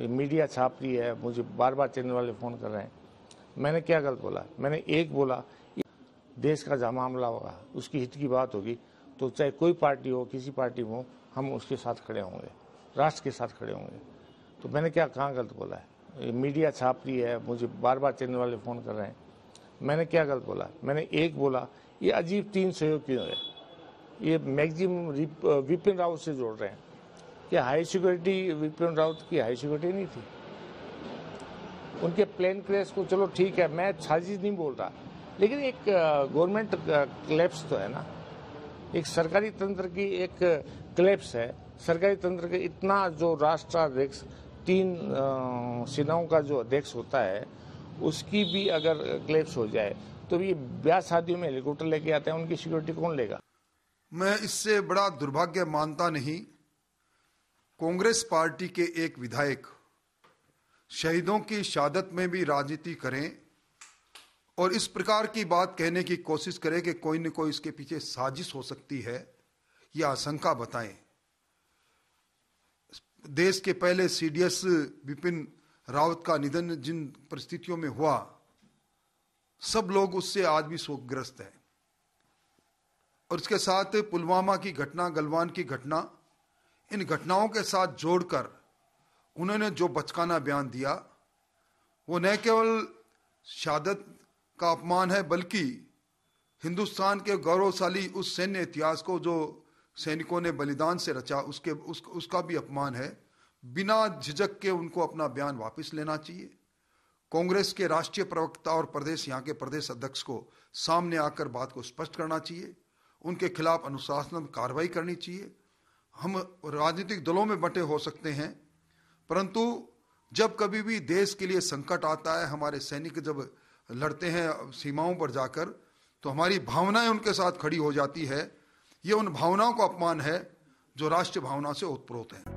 media छाप रही है मुझे बार बार चैनल वाले फ़ोन कर रहे हैं मैंने क्या गलत बोला मैंने एक बोला देश का जहाँ मामला होगा उसकी हित की बात होगी तो चाहे कोई पार्टी हो किसी पार्टी हो हम उसके साथ खड़े होंगे राष्ट्र के साथ खड़े होंगे तो मैंने क्या कहाँ गलत बोला है मीडिया छाप रही है मुझे बार बार चैनल वाले फ़ोन कर रहे हैं मैंने क्या गलत बोला मैंने एक बोला ये अजीब तीन सहयोग क्यों है ये मैगजिम विपिन रावत से जोड़ रहे हैं कि हाई सिक्योरिटी विपिन राउत की हाई सिक्योरिटी नहीं थी उनके प्लेन क्रेस को चलो ठीक है मैं साजिश नहीं बोल रहा लेकिन एक गवर्नमेंट क्लेप्स तो है ना एक सरकारी तंत्र की एक क्लेप्स है सरकारी तंत्र के इतना जो राष्ट्राध्यक्ष तीन सेनाओं का जो अध्यक्ष होता है उसकी भी अगर क्लेप्स हो जाए तो ये ब्याह शादियों में हेलीकॉप्टर लेके आते हैं उनकी सिक्योरिटी कौन लेगा मैं इससे बड़ा दुर्भाग्य मानता नहीं कांग्रेस पार्टी के एक विधायक शहीदों की शहादत में भी राजनीति करें और इस प्रकार की बात कहने की कोशिश करें कि कोई न कोई इसके पीछे साजिश हो सकती है यह आशंका बताएं देश के पहले सीडीएस विपिन रावत का निधन जिन परिस्थितियों में हुआ सब लोग उससे आज भी शोकग्रस्त हैं और इसके साथ पुलवामा की घटना गलवान की घटना इन घटनाओं के साथ जोड़कर उन्होंने जो बचकाना बयान दिया वो न केवल शहादत का अपमान है बल्कि हिंदुस्तान के गौरवशाली उस सैन्य इतिहास को जो सैनिकों ने बलिदान से रचा उसके उस, उसका भी अपमान है बिना झिझक के उनको अपना बयान वापस लेना चाहिए कांग्रेस के राष्ट्रीय प्रवक्ता और प्रदेश यहाँ के प्रदेश अध्यक्ष को सामने आकर बात को स्पष्ट करना चाहिए उनके खिलाफ अनुशासन कार्रवाई करनी चाहिए हम राजनीतिक दलों में बटे हो सकते हैं परंतु जब कभी भी देश के लिए संकट आता है हमारे सैनिक जब लड़ते हैं सीमाओं पर जाकर तो हमारी भावनाएं उनके साथ खड़ी हो जाती है ये उन भावनाओं का अपमान है जो राष्ट्रीय भावना से उत्प्रोत हैं